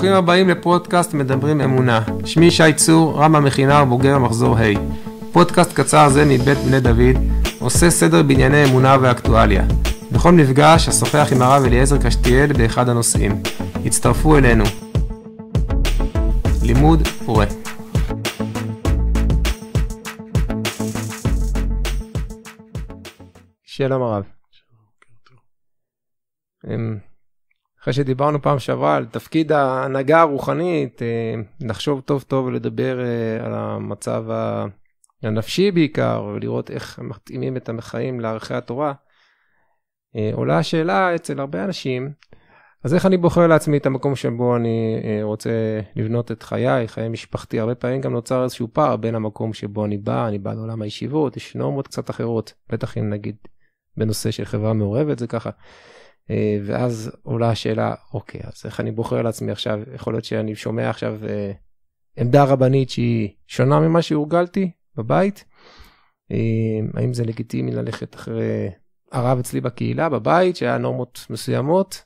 ברוכים הבאים לפודקאסט מדברים אמונה. שמי שי צור, רם המכינה ובוגר המחזור ה'. פודקאסט קצר זה מבית בני דוד, עושה סדר בענייני אמונה ואקטואליה. בכל מפגש אשוחח עם הרב אליעזר קשתיאל באחד הנושאים. הצטרפו אלינו. לימוד פורה. שלום הרב. שלום, אחרי שדיברנו פעם שעברה על תפקיד ההנהגה הרוחנית, אה, נחשוב טוב טוב לדבר אה, על המצב הנפשי בעיקר, ולראות איך מתאימים את החיים לערכי התורה, אה, עולה השאלה אצל הרבה אנשים, אז איך אני בוחר לעצמי את המקום שבו אני רוצה לבנות את חיי, חיי משפחתי? הרבה פעמים גם נוצר איזשהו פער בין המקום שבו אני בא, אני בא לעולם הישיבות, יש נורמות קצת אחרות, בטח אם נגיד בנושא של חברה מעורבת זה ככה. אה, ואז עולה השאלה, אוקיי, אז איך אני בוחר לעצמי עכשיו, יכול להיות שאני שומע עכשיו אה, עמדה רבנית שהיא שונה ממה שהורגלתי בבית, אה, האם זה לגיטימי ללכת אחרי הרב אצלי בקהילה, בבית, שהיה נורמות מסוימות,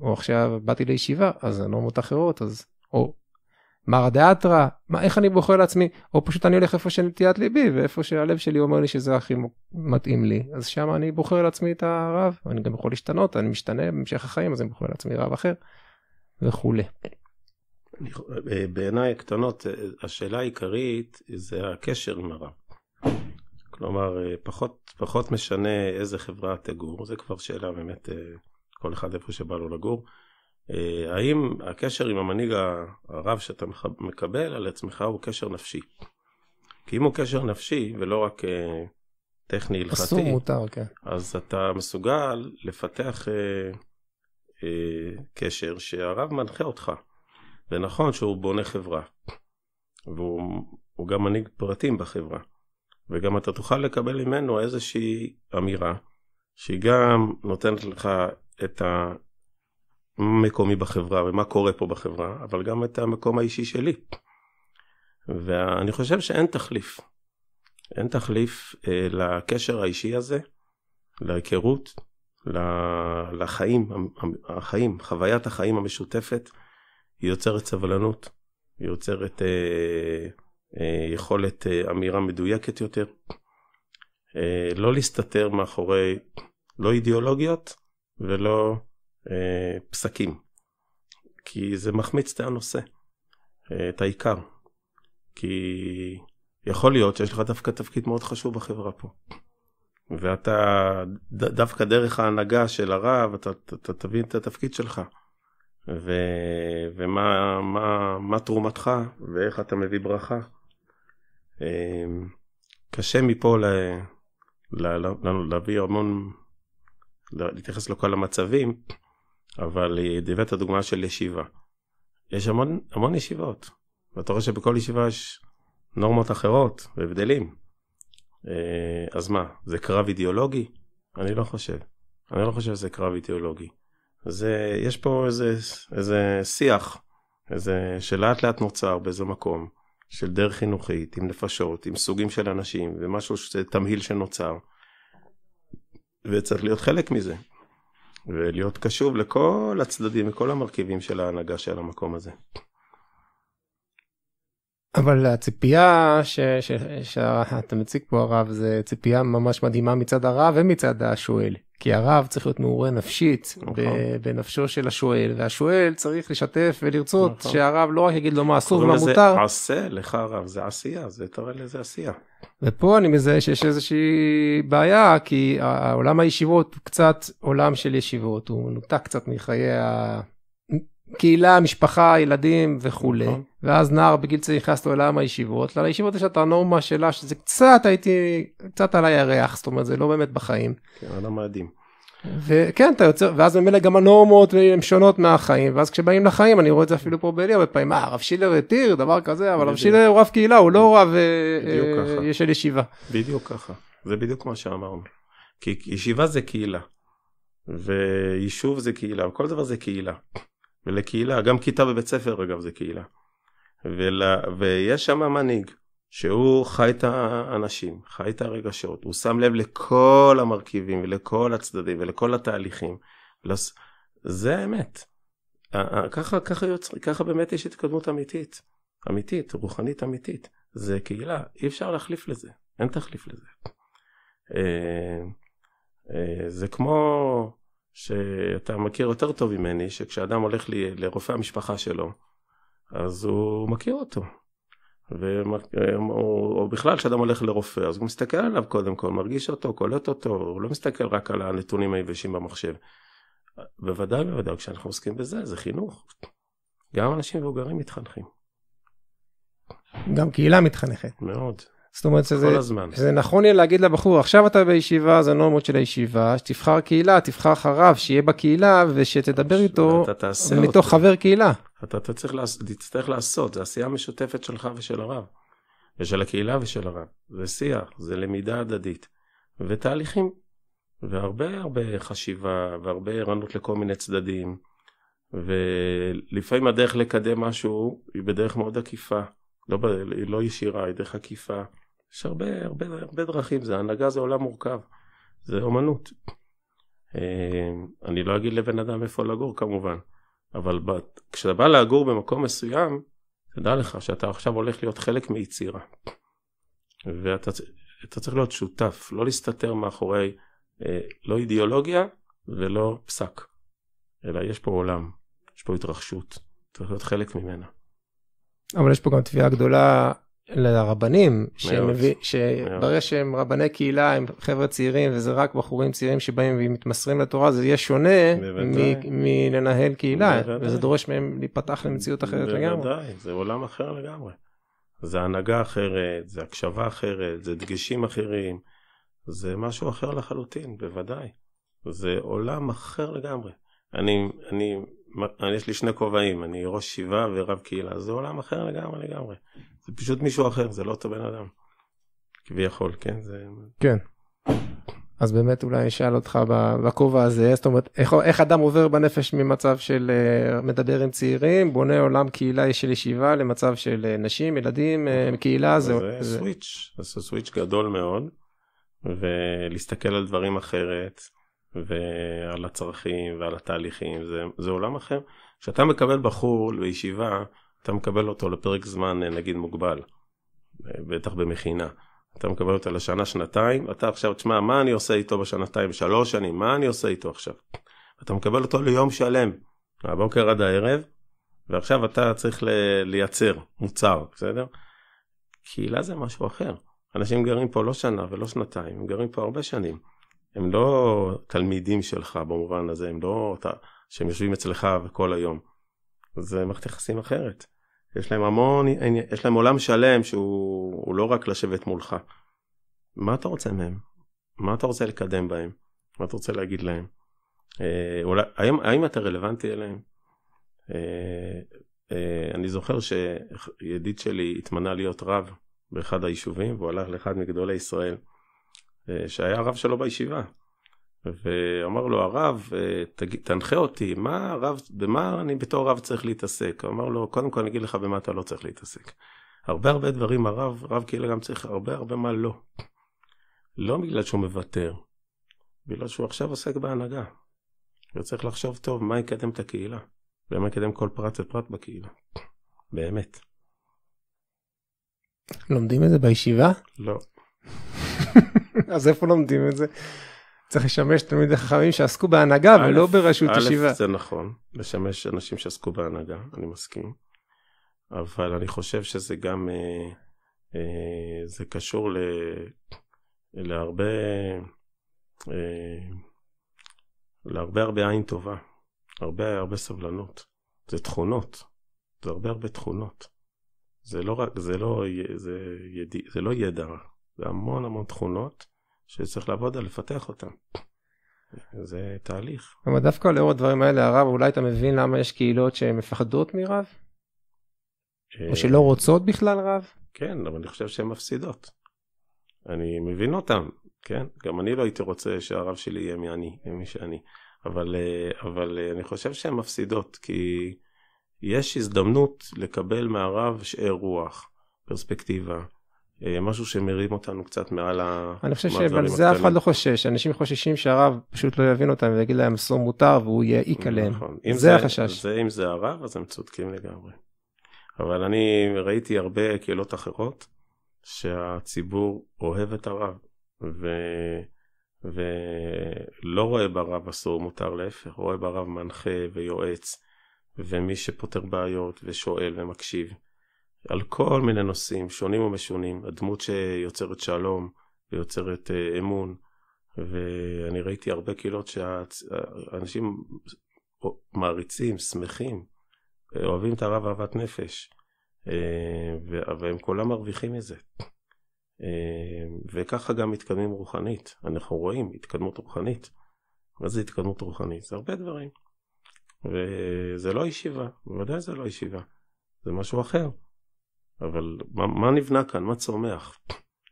או עכשיו באתי לישיבה, אז הנורמות אחרות, אז, או מרא דאתרא, איך אני בוחר לעצמי, או פשוט אני הולך איפה שנטיית ליבי ואיפה שהלב שלי אומר לי שזה הכי מתאים לי, אז שם אני בוחר לעצמי את הרב, אני גם יכול להשתנות, אני משתנה במשך החיים אז אני בוחר לעצמי רב אחר וכולי. אה, בעיניי הקטנות אה, השאלה העיקרית זה הקשר עם הרב. כלומר אה, פחות, פחות משנה איזה חברה תגור, זה כבר שאלה באמת כל אחד איפה שבא לו לגור. אה, האם הקשר עם המנהיג הרב שאתה מקבל על עצמך הוא קשר נפשי? כי אם הוא קשר נפשי ולא רק אה, טכני הלכתי, אסור מותר, כן. אז אתה מסוגל לפתח אה, קשר שהרב מנחה אותך. ונכון שהוא בונה חברה, והוא גם מנהיג פרטים בחברה, וגם אתה תוכל לקבל ממנו איזושהי אמירה, שהיא גם נותנת לך את ה... מקומי בחברה ומה קורה פה בחברה, אבל גם את המקום האישי שלי. ואני חושב שאין תחליף. אין תחליף אה, לקשר האישי הזה, להיכרות, לחיים, החיים, חוויית החיים המשותפת, היא יוצרת סבלנות, היא יוצרת אה, אה, יכולת אה, אמירה מדויקת יותר. אה, לא להסתתר מאחורי לא אידיאולוגיות ולא אה, פסקים, כי זה מחמיץ את הנושא, אה, את העיקר, כי יכול להיות שיש לך דווקא תפקיד מאוד חשוב בחברה פה. ואתה ד, דווקא דרך ההנהגה של הרב אתה, אתה, אתה תבין את התפקיד שלך ו, ומה מה, מה תרומתך ואיך אתה מביא ברכה. אה, קשה מפה ל, ל, ל, ל, להביא המון להתייחס לכל המצבים אבל הבאת דוגמה של ישיבה. יש המון, המון ישיבות, ואתה רואה שבכל ישיבה יש נורמות אחרות והבדלים. אה, אז מה, זה קרב אידיאולוגי? אני לא חושב. אני לא חושב שזה קרב אידיאולוגי. זה, יש פה איזה, איזה שיח, איזה, שלאט לאט נוצר באיזה מקום, של דרך חינוכית, עם נפשות, עם סוגים של אנשים, ומשהו, תמהיל שנוצר. וצריך להיות חלק מזה. ולהיות קשוב לכל הצדדים, לכל המרכיבים של ההנהגה של המקום הזה. אבל הציפייה ש, ש, ש, שאתה מציג פה הרב זה ציפייה ממש מדהימה מצד הרב ומצד השואל. כי הרב צריך להיות מעורה נפשית נכון. בנפשו של השואל, והשואל צריך לשתף ולרצות נכון. שהרב לא רק יגיד לו מה אסור ומה מותר. קוראים לזה עשה לך הרב, זה עשייה, זה תראה לזה עשייה. ופה אני מזהה שיש איזושהי בעיה, כי העולם הישיבות הוא קצת עולם של ישיבות, הוא נותק קצת מחיי ה... קהילה, משפחה, ילדים וכולי, נכון. ואז נער בגיל צעיר נכנס לעולם הישיבות, לישיבות יש את הנורמה שלה שזה קצת הייתי, קצת על הירח, זאת אומרת זה לא באמת בחיים. כן, עולם מאדים. וכן אתה יוצר ואז ממילא גם הנורמות הן שונות מהחיים ואז כשבאים לחיים אני רואה את זה אפילו פה בלי הרבה פעמים אה, רב שילר התיר דבר כזה אבל רב שילר הוא רב קהילה הוא לא רב אה, אה, של ישיבה. בדיוק ככה זה בדיוק מה שאמרנו כי ישיבה זה קהילה ויישוב זה קהילה וכל דבר זה קהילה ולקהילה, גם כיתה בבית ספר אגב זה קהילה. ול... ויש שם מנהיג שהוא חי את האנשים, חי את הרגשות, הוא שם לב לכל המרכיבים ולכל הצדדים ולכל התהליכים. לס... לא זה האמת. ככה, ככה, יוצר, ככה באמת יש התקדמות אמיתית, אמיתית, רוחנית אמיתית. זה קהילה, אי אפשר להחליף לזה, אין תחליף לזה. אה, אה, זה כמו שאתה מכיר יותר טוב ממני, שכשאדם הולך ל, לרופא המשפחה שלו, אז הוא מכיר אותו. או, אה, או בכלל כשאדם הולך לרופא, אז הוא מסתכל עליו קודם כל, מרגיש אותו, קולט אותו, הוא לא מסתכל רק על הנתונים היבשים במחשב. בוודאי בוודאי כשאנחנו עוסקים בזה, זה חינוך. גם אנשים מבוגרים מתחנכים. גם קהילה מתחנכת. מאוד. זאת אומרת כל זה, הזמן. זה נכון יהיה להגיד לבחור עכשיו אתה בישיבה זה נורמות לא של הישיבה שתבחר קהילה תבחר אחריו שיהיה בקהילה ושתדבר איתו מתוך אותו. חבר קהילה. אתה, אתה צריך לעשות, תצטרך לעשות זה עשייה משותפת שלך ושל הרב ושל הקהילה ושל הרב זה שיח זה למידה הדדית ותהליכים והרבה הרבה חשיבה והרבה ערנות לכל מיני צדדים ולפעמים הדרך לקדם משהו היא בדרך מאוד עקיפה. לא, לא ישירה, היא דרך עקיפה. יש הרבה, הרבה, הרבה דרכים, זה הנהגה זה עולם מורכב, זה אומנות. אה, אני לא אגיד לבן אדם איפה לגור כמובן, אבל כשאתה בא לגור במקום מסוים, תדע לך שאתה עכשיו הולך להיות חלק מיצירה. ואתה צריך להיות שותף, לא להסתתר מאחורי אה, לא אידיאולוגיה ולא פסק, אלא יש פה עולם, יש פה התרחשות, צריך להיות חלק ממנה. אבל יש פה גם תביעה גדולה לרבנים, שמביא, שברגע שהם רבני קהילה הם חבר'ה צעירים וזה רק בחורים צעירים שבאים ומתמסרים לתורה זה יהיה שונה מלנהל קהילה בוודאי. וזה דורש מהם להיפתח למציאות אחרת בוודאי. לגמרי. בוודאי, זה עולם אחר לגמרי. זה הנהגה אחרת, זה הקשבה אחרת, זה דגשים אחרים, זה משהו אחר לחלוטין, בוודאי. זה עולם אחר לגמרי. אני, אני יש לי שני כובעים, אני ראש שיבה ורב קהילה, זה עולם אחר לגמרי לגמרי. זה פשוט מישהו אחר, זה לא אותו בן אדם. כביכול, כן? זה... כן. אז באמת אולי אני אשאל אותך בכובע הזה, זאת אומרת, איך, איך אדם עובר בנפש ממצב של אה, מדבר עם צעירים, בונה עולם קהילה של ישיבה למצב של אה, נשים, ילדים, אה, נכון. קהילה, זה, זה... סוויץ', זה סוויץ' גדול מאוד, ולהסתכל על דברים אחרת, ועל הצרכים ועל התהליכים, זה, זה עולם אחר. כשאתה מקבל בחור לישיבה, אתה מקבל אותו לפרק זמן אה, נגיד מוגבל, אה, בטח במכינה. אתה מקבל אותו לשנה, שנתיים, אתה עכשיו, תשמע, מה אני עושה איתו בשנתיים, שלוש שנים, מה אני עושה איתו עכשיו? אתה מקבל אותו ליום שלם, מהבוקר עד הערב, ועכשיו אתה צריך לייצר מוצר, בסדר? קהילה זה משהו אחר. אנשים גרים פה לא שנה ולא שנתיים, הם גרים פה הרבה שנים. הם לא תלמידים שלך במובן הזה, הם לא אותה, שהם יושבים אצלך וכל היום. זה מערכת יחסים אחרת. יש להם המון, יש להם עולם שלם שהוא לא רק לשבת מולך. מה אתה רוצה מהם? מה אתה רוצה לקדם בהם? מה אתה רוצה להגיד להם? אה, אולי, האם, האם אתה רלוונטי אליהם? אה, אה, אני זוכר שידיד שלי התמנה להיות רב באחד היישובים והוא הלך לאחד מגדולי ישראל. אה, שהיה הרב שלו בישיבה. ואמר לו הרב, אה, תנחה אותי, מה הרב, במה אני בתור רב צריך להתעסק? הוא אמר לו, קודם כל אני אגיד לך במה אתה לא צריך להתעסק. הרבה הרבה דברים הרב, רב קהילה כאילו גם צריך הרבה הרבה מה לא. לא בגלל שהוא מוותר, בגלל שהוא עכשיו עוסק בהנהגה. הוא צריך לחשוב טוב מה יקדם את הקהילה, ומה יקדם כל פרט ופרט בקהילה. באמת. לומדים את זה בישיבה? לא. אז איפה לומדים את זה? צריך לשמש תלמידי חכמים שעסקו בהנהגה ולא בראשות ישיבה. א', זה נכון, לשמש אנשים שעסקו בהנהגה, אני מסכים. אבל אני חושב שזה גם, אה, אה, זה קשור ל, להרבה, אה, להרבה הרבה עין טובה, הרבה הרבה סבלנות. זה תכונות, זה הרבה הרבה תכונות. זה לא רק, זה לא, זה, יד, זה לא ידע והמון המון תכונות שצריך לעבוד על לפתח אותן. זה תהליך. אבל דווקא לאור הדברים האלה הרב אולי אתה מבין למה יש קהילות שמפחדות מרב? או אה, שלא רוצות בכלל רב? כן, אבל אני חושב שהן מפסידות. אני מבין אותן, כן? גם אני לא הייתי רוצה שהרב שלי יהיה מי אני, אה, מי שאני. אבל, אה, אבל אני חושב שהן מפסידות, כי יש הזדמנות לקבל מהרב שאר רוח, פרספקטיבה, אה, משהו שמרים אותנו קצת מעל ה... אני חושב שעל זה אף אחד לא חושש, אנשים חוששים שהרב פשוט לא יבין אותם ויגיד להם אסור מותר והוא יעיק נכון. עליהם, נכון. זה, זה החשש. זה, אם זה הרב אז הם צודקים לגמרי. אבל אני ראיתי הרבה קהילות אחרות שהציבור אוהב את הרב ו... ולא רואה ברב אסור מותר להפך, רואה ברב מנחה ויועץ ומי שפותר בעיות ושואל ומקשיב. על כל מיני נושאים, שונים ומשונים. הדמות שיוצרת שלום ויוצרת אה, אמון, ואני ראיתי הרבה קהילות שאנשים מעריצים, שמחים, אוהבים את הרב אהבת נפש, אה, והם כולם מרוויחים מזה. אה, וככה גם מתקדמים רוחנית, אנחנו רואים התקדמות רוחנית. מה זה התקדמות רוחנית? זה הרבה דברים. וזה לא ישיבה, בוודאי זה לא ישיבה, זה משהו אחר. אבל מה, מה נבנה כאן? מה צומח?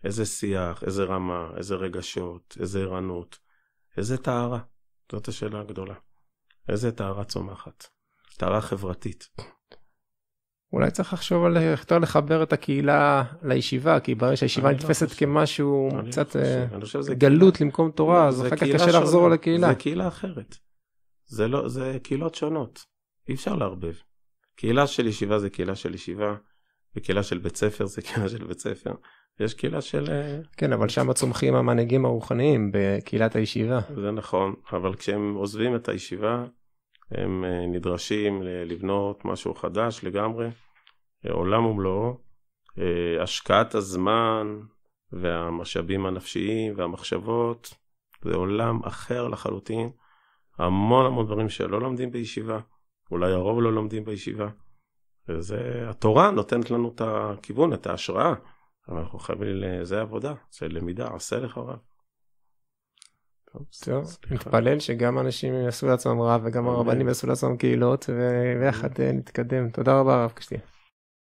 איזה שיח, איזה רמה, איזה רגשות, איזה ערנות, איזה טהרה? זאת השאלה הגדולה. איזה טהרה צומחת? טהרה חברתית. אולי צריך לחשוב על יותר לחבר את הקהילה לישיבה, כי ברגע שהישיבה לא נתפסת לא כמשהו קצת אה, לא חושב, גלות קהילה. למקום תורה, לא, אז אחר כך קשה לחזור על הקהילה. זה קהילה אחרת. זה, לא, זה קהילות שונות, אי אפשר לערבב. קהילה של ישיבה זה קהילה של ישיבה, וקהילה של בית ספר זה קהילה של בית ספר. יש קהילה של... אה, כן, אבל שם צומחים המנהיגים הרוחניים בקהילת הישיבה. זה נכון, אבל כשהם עוזבים את הישיבה, הם אה, נדרשים לבנות משהו חדש לגמרי, אה, עולם ומלואו, השקעת הזמן והמשאבים הנפשיים והמחשבות, זה עולם אחר לחלוטין. המון המון דברים שלא לומדים בישיבה, אולי הרוב לא לומדים בישיבה. וזה, התורה נותנת לנו את הכיוון, את ההשראה, אבל אנחנו חייבים, זה עבודה, זה למידה, עשה לך רב. טוב, נתפלל שגם אנשים יעשו לעצמם רב וגם הרבנים יעשו לעצמם קהילות, ויחד אה, נתקדם. תודה רבה הרב קשתיאל.